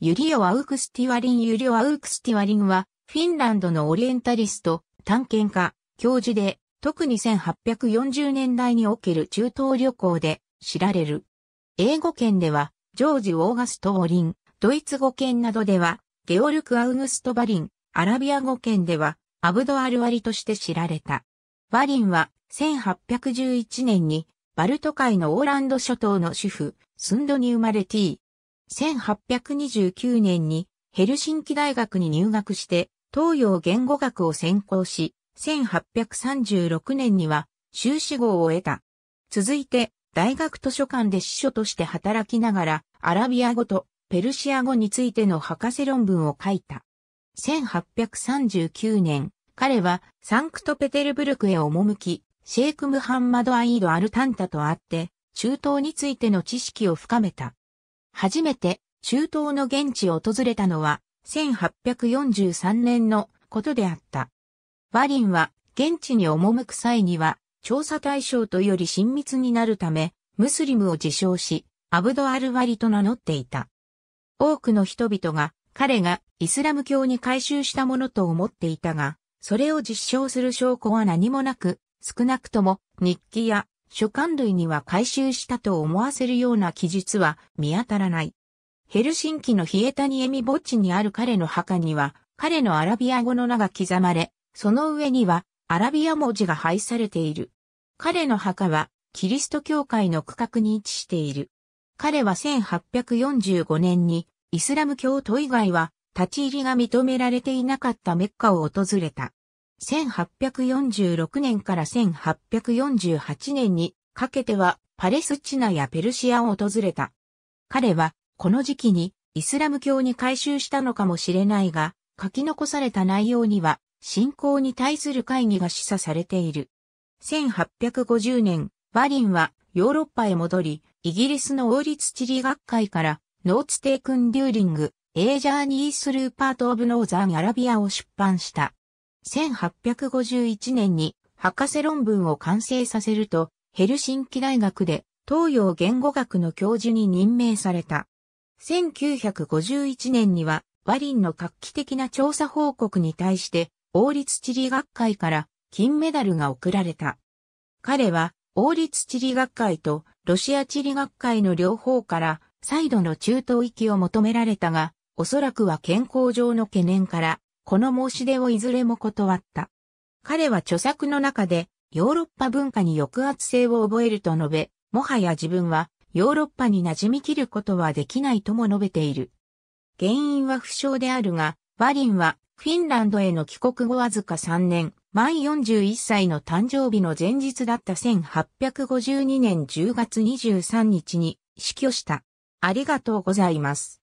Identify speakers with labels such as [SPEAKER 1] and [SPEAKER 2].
[SPEAKER 1] ユリオ・アウクスティワリン・ユリオ・アウクスティワリンは、フィンランドのオリエンタリスト、探検家、教授で、特に1840年代における中東旅行で知られる。英語圏では、ジョージ・オーガスト・オリン、ドイツ語圏などでは、ゲオルク・アウグスト・バリン、アラビア語圏では、アブド・アル・ワリとして知られた。バリンは、1811年に、バルト海のオーランド諸島の主婦、スンドに生まれ T、1829年にヘルシンキ大学に入学して東洋言語学を専攻し、1836年には修士号を得た。続いて大学図書館で司書として働きながらアラビア語とペルシア語についての博士論文を書いた。1839年、彼はサンクトペテルブルクへ赴き、シェイク・ムハンマド・アイード・アルタンタと会って、中東についての知識を深めた。初めて中東の現地を訪れたのは1843年のことであった。バリンは現地に赴く際には調査対象とより親密になるためムスリムを自称しアブドアルワリと名乗っていた。多くの人々が彼がイスラム教に改宗したものと思っていたが、それを実証する証拠は何もなく、少なくとも日記や書簡類には回収したと思わせるような記述は見当たらない。ヘルシンキのヒエタニエミ墓地にある彼の墓には、彼のアラビア語の名が刻まれ、その上にはアラビア文字が配されている。彼の墓は、キリスト教会の区画に位置している。彼は1845年に、イスラム教徒以外は、立ち入りが認められていなかったメッカを訪れた。1846年から1848年にかけてはパレスチナやペルシアを訪れた。彼はこの時期にイスラム教に改宗したのかもしれないが、書き残された内容には信仰に対する会議が示唆されている。1850年、バリンはヨーロッパへ戻り、イギリスの王立地理学会からノーツテイクン・デューリング、エージャーニースルーパート・オブ・ノーザン・アラビアを出版した。1851年に博士論文を完成させると、ヘルシンキ大学で東洋言語学の教授に任命された。1951年には、ワリンの画期的な調査報告に対して、王立地理学会から金メダルが贈られた。彼は、王立地理学会とロシア地理学会の両方から再度の中東行きを求められたが、おそらくは健康上の懸念からこの申し出をいずれも断った。彼は著作の中で、ヨーロッパ文化に抑圧性を覚えると述べ、もはや自分はヨーロッパに馴染みきることはできないとも述べている。原因は不詳であるが、バリンはフィンランドへの帰国後わずか3年、満41歳の誕生日の前日だった1852年10月23日に死去した。ありがとうございます。